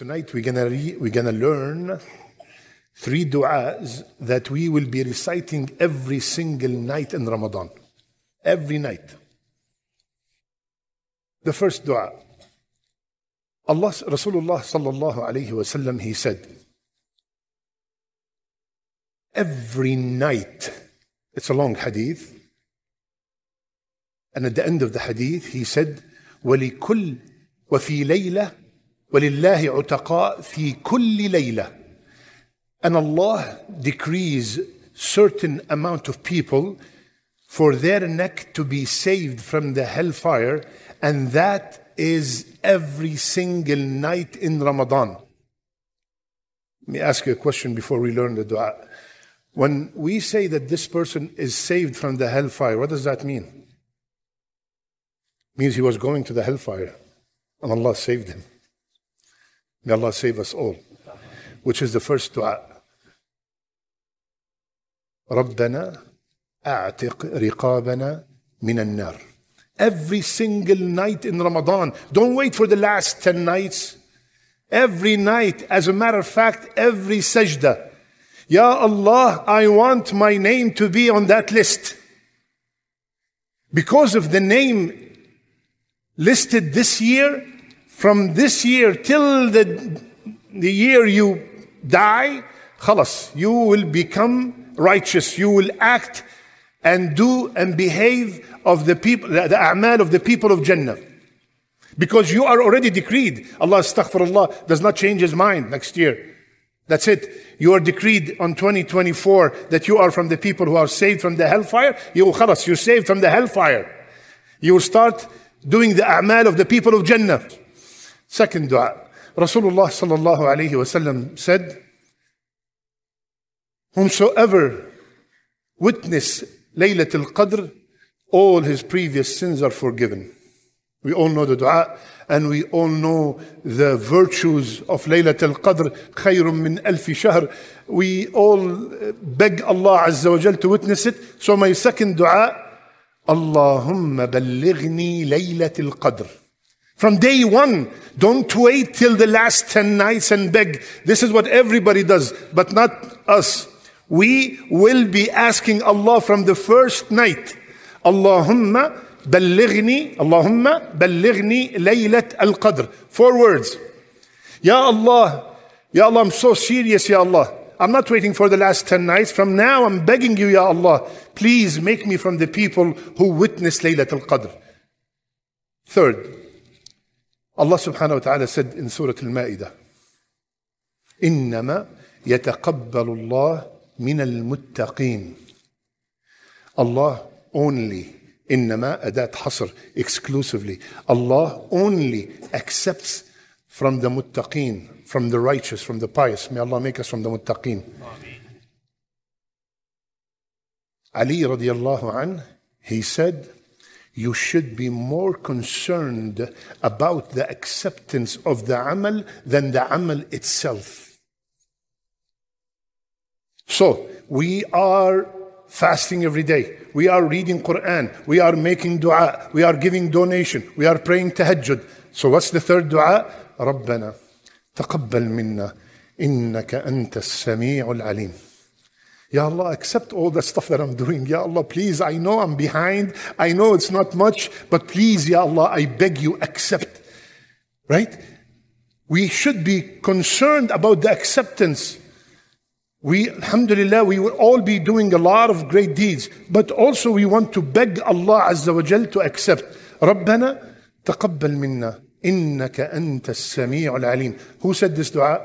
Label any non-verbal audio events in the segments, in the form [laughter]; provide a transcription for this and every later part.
Tonight we're gonna re- we're gonna learn three du'as that we will be reciting every single night in Ramadan. Every night. The first du'a. Allah Rasulullah sallallahu alayhi wasallam he said every night it's a long hadith and at the end of the hadith he said وَلِكُلْ وَفِي لَيْلَةٍ ولله عتقاء في كل ليلة and Allah decrees certain amount of people for their neck to be saved from the hellfire and that is every single night in Ramadan let me ask you a question before we learn the dua when we say that this person is saved from the hellfire what does that mean it means he was going to the hellfire and Allah saved him May Allah save us all, which is the first dua. ربنا أعتق رقابنا من النار. Every single night in Ramadan, don't wait for the last 10 nights. Every night, as a matter of fact, every sajda. Ya Allah, I want my name to be on that list. Because of the name listed this year, from this year till the, the year you die, خلاص, you will become righteous. You will act and do and behave of the people, the, the a'mal of the people of Jannah. Because you are already decreed. Allah, astaghfirullah, does not change his mind next year. That's it. You are decreed on 2024 that you are from the people who are saved from the hellfire. You, khalas, you're saved from the hellfire. You will start doing the a'mal of the people of Jannah. Second dua. Rasulullah sallallahu alayhi wasallam said, Whomsoever witness Laylatul Qadr, all his previous sins are forgiven. We all know the dua and we all know the virtues of Laylatul Qadr, khayrun min alfi shahr. We all uh, beg Allah Azza wa Jal to witness it. So my second dua, Allahumma ballighni Laylatul Qadr. From day one, don't wait till the last 10 nights and beg. This is what everybody does, but not us. We will be asking Allah from the first night, Allahumma Allahumma اللهم Laylat al-Qadr. four words Ya Allah, Ya Allah I'm so serious Ya Allah I'm not waiting for the last 10 nights from now I'm begging you Ya Allah please make me from the people who witness Laylat al-Qadr. third الله سبحانه وتعالى سد ان سوره المائده إنما يتقبل الله من المتقين. الله only إنما أداة حصر exclusively. الله only accepts from the متقين from the righteous, from the pious. May Allah make us from the متقين علي رضي الله عنه he said, you should be more concerned about the acceptance of the amal than the amal itself. So, we are fasting every day. We are reading Quran. We are making dua. We are giving donation. We are praying tahajjud. So what's the third dua? ربنا تقبل منا إنك أنت السميع العليم Ya Allah, accept all the stuff that I'm doing. Ya Allah, please, I know I'm behind. I know it's not much, but please, Ya Allah, I beg you, accept. Right? We should be concerned about the acceptance. We, alhamdulillah, we will all be doing a lot of great deeds, but also we want to beg Allah Azza wa Jal to accept. ربنا تقبل منا إنك anta السميع alim. Who said this dua?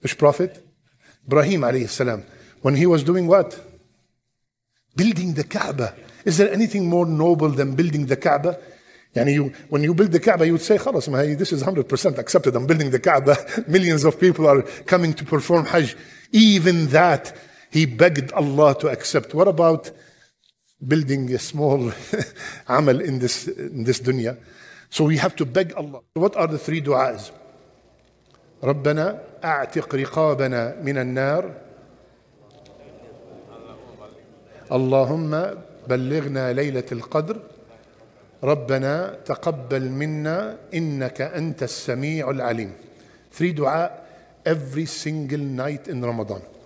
Which prophet? Ibrahim alayhi salam, when he was doing what? Building the Kaaba. Is there anything more noble than building the Kaaba? Yani you, when you build the Kaaba, you would say, this is 100% accepted. I'm building the Kaaba. [laughs] Millions of people are coming to perform Hajj. Even that, he begged Allah to accept. What about building a small [laughs] amal in this, in this dunya? So we have to beg Allah. What are the three du'as? ربنا اعتق رقابنا من النار اللهم بلغنا ليله القدر ربنا تقبل منا انك انت السميع العليم three دعاء every single night in ramadan